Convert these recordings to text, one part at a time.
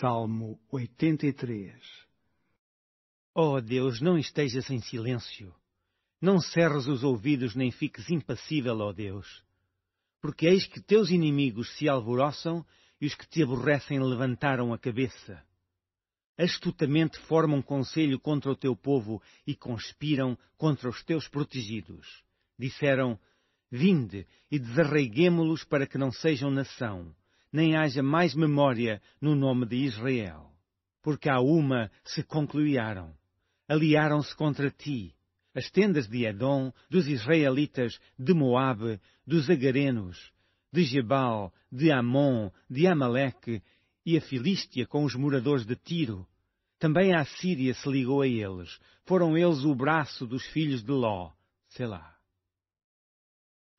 Salmo 83 Oh Deus, não estejas em silêncio. Não cerres os ouvidos nem fiques impassível, ó oh Deus. Porque eis que teus inimigos se alvoroçam e os que te aborrecem levantaram a cabeça. Astutamente formam conselho contra o teu povo e conspiram contra os teus protegidos. Disseram, Vinde e desarraiguemo los para que não sejam nação nem haja mais memória no nome de Israel. Porque a uma se concluíram, aliaram-se contra ti, as tendas de Edom, dos israelitas, de Moabe, dos agarenos, de Jebal, de Amon, de Amaleque e a Filístia com os moradores de Tiro. Também a Síria se ligou a eles. Foram eles o braço dos filhos de Ló. Selá.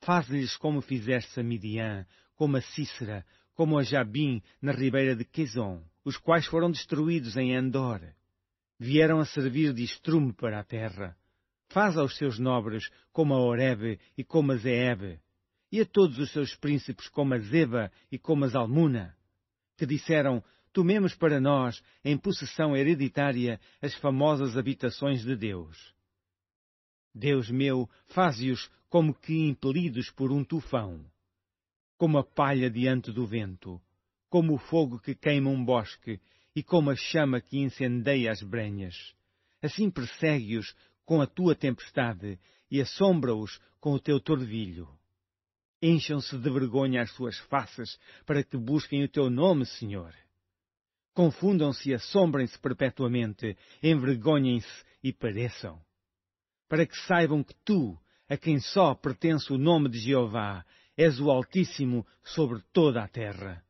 Faz-lhes como fizeste a Midian, como a Cícera, como a Jabim na ribeira de Quezon, os quais foram destruídos em Andor. Vieram a servir de estrume para a terra. Faz aos seus nobres como a Horebe e como a Zeeb, e a todos os seus príncipes como a Zeba e como a Zalmuna, que disseram, tomemos para nós, em possessão hereditária, as famosas habitações de Deus Deus meu, faze-os como que impelidos por um tufão, como a palha diante do vento, como o fogo que queima um bosque e como a chama que incendeia as brenhas. Assim persegue-os com a tua tempestade e assombra-os com o teu torvilho. Encham-se de vergonha as suas faces para que busquem o teu nome, Senhor. Confundam-se e assombrem-se perpetuamente, envergonhem-se e pareçam para que saibam que tu, a quem só pertence o nome de Jeová, és o Altíssimo sobre toda a terra.